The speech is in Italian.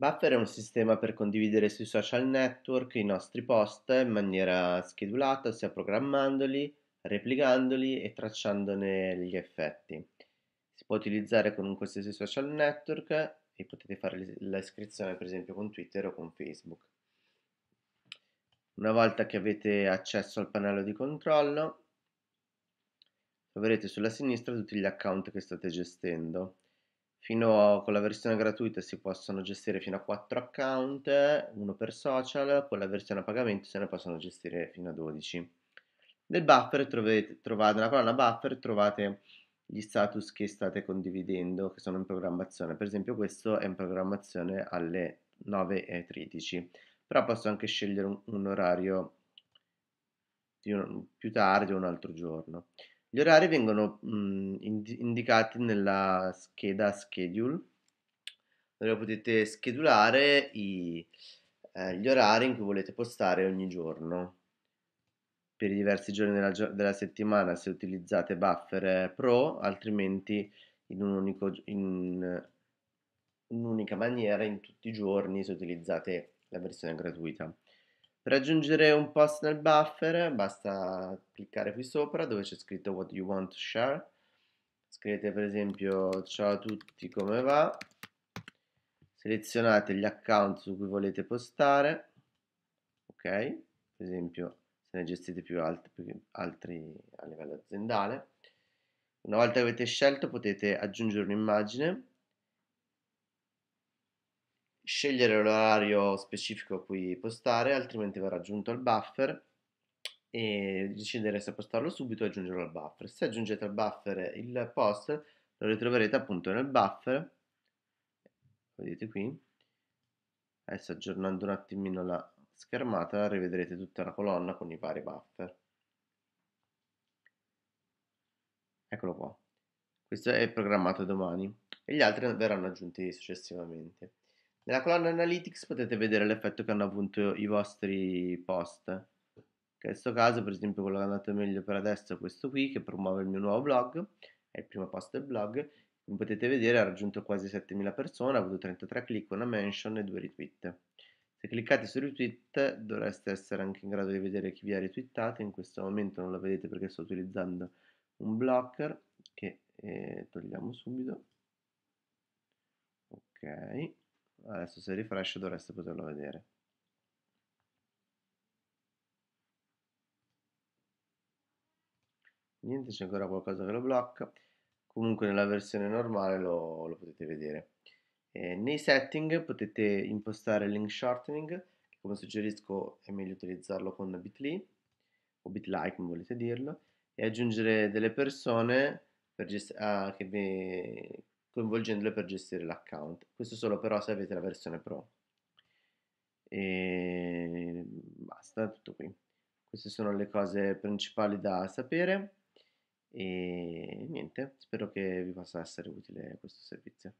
Buffer è un sistema per condividere sui social network i nostri post in maniera schedulata, ossia programmandoli, replicandoli e tracciandone gli effetti. Si può utilizzare con un qualsiasi social network e potete fare l'iscrizione per esempio con Twitter o con Facebook. Una volta che avete accesso al pannello di controllo, troverete sulla sinistra tutti gli account che state gestendo. A, con la versione gratuita si possono gestire fino a 4 account, uno per social, con la versione a pagamento se ne possono gestire fino a 12. Nel buffer trovate, trovate nella colonna buffer trovate gli status che state condividendo, che sono in programmazione. Per esempio questo è in programmazione alle 9.13, però posso anche scegliere un, un orario un, più tardi o un altro giorno. Gli orari vengono mh, mhmm, indicati nella scheda schedule dove potete schedulare i, eh, gli orari in cui volete postare ogni giorno. Per i diversi giorni della, della settimana se utilizzate buffer pro, altrimenti in, un unico, in un'unica maniera in tutti i giorni se utilizzate la versione gratuita. Per aggiungere un post nel buffer basta cliccare qui sopra dove c'è scritto what you want to share. Scrivete per esempio ciao a tutti come va. Selezionate gli account su cui volete postare. Ok, per esempio se ne gestite più, alt più altri a livello aziendale. Una volta che avete scelto potete aggiungere un'immagine scegliere l'orario specifico a cui postare, altrimenti verrà aggiunto al buffer e decidere se postarlo subito o aggiungerlo al buffer. Se aggiungete al buffer il post lo ritroverete appunto nel buffer, vedete qui, adesso aggiornando un attimino la schermata rivedrete tutta la colonna con i vari buffer. Eccolo qua. Questo è programmato domani e gli altri verranno aggiunti successivamente. Nella colonna Analytics potete vedere l'effetto che hanno avuto i vostri post. in questo caso, per esempio, quello che è andato meglio per adesso è questo qui, che promuove il mio nuovo blog, è il primo post del blog. Come potete vedere ha raggiunto quasi 7000 persone, ha avuto 33 click, una mention e due retweet. Se cliccate su retweet dovreste essere anche in grado di vedere chi vi ha retweetato, in questo momento non lo vedete perché sto utilizzando un blocker che eh, togliamo subito. Ok adesso se refresh dovreste poterlo vedere niente c'è ancora qualcosa che lo blocca comunque nella versione normale lo, lo potete vedere eh, nei setting potete impostare il link shortening che come suggerisco è meglio utilizzarlo con bit.ly o bit.like come volete dirlo e aggiungere delle persone per ah, che, vi, coinvolgendole per gestire l'account. Questo solo però se avete la versione Pro. E basta, tutto qui. Queste sono le cose principali da sapere e niente, spero che vi possa essere utile questo servizio.